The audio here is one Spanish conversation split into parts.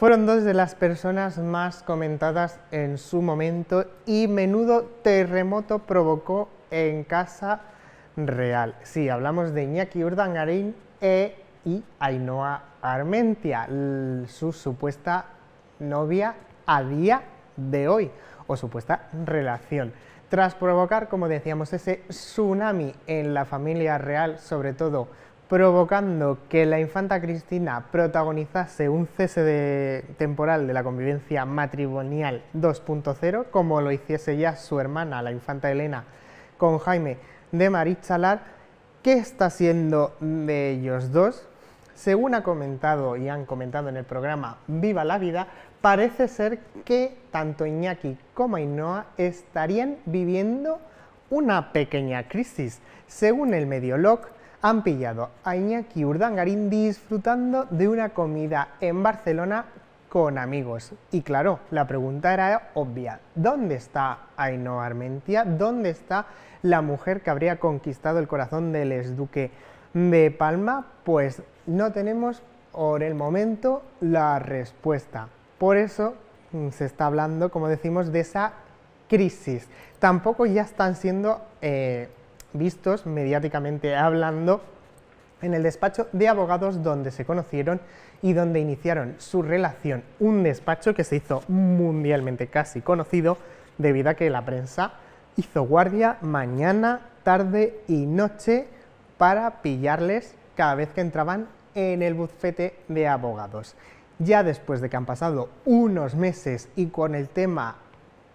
Fueron dos de las personas más comentadas en su momento y menudo terremoto provocó en casa real. Sí, hablamos de Iñaki Urdangarín e y Ainhoa Armentia, su supuesta novia a día de hoy, o supuesta relación. Tras provocar, como decíamos, ese tsunami en la familia real, sobre todo provocando que la infanta Cristina protagonizase un cese temporal de la convivencia matrimonial 2.0, como lo hiciese ya su hermana, la infanta Elena, con Jaime de Marichalar. ¿Qué está siendo de ellos dos? Según ha comentado y han comentado en el programa Viva la Vida, parece ser que tanto Iñaki como Ainhoa estarían viviendo una pequeña crisis. Según el Mediolog, han pillado a Iñaki Urdangarín disfrutando de una comida en Barcelona con amigos. Y claro, la pregunta era obvia. ¿Dónde está Ainhoa Armentia? ¿Dónde está la mujer que habría conquistado el corazón del duque de Palma? Pues no tenemos por el momento la respuesta. Por eso mm, se está hablando, como decimos, de esa crisis. Tampoco ya están siendo... Eh, vistos mediáticamente hablando en el despacho de abogados donde se conocieron y donde iniciaron su relación, un despacho que se hizo mundialmente casi conocido debido a que la prensa hizo guardia mañana, tarde y noche para pillarles cada vez que entraban en el bufete de abogados. Ya después de que han pasado unos meses y con el tema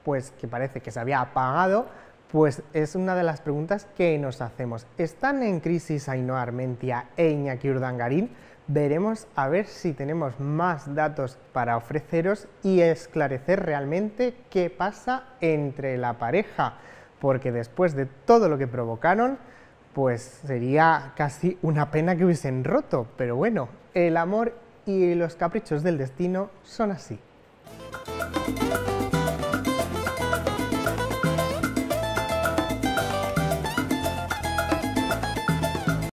pues que parece que se había apagado, pues es una de las preguntas que nos hacemos. ¿Están en crisis Ainhoa Armentia e Iñaki Urdangarín? Veremos a ver si tenemos más datos para ofreceros y esclarecer realmente qué pasa entre la pareja, porque después de todo lo que provocaron, pues sería casi una pena que hubiesen roto, pero bueno, el amor y los caprichos del destino son así.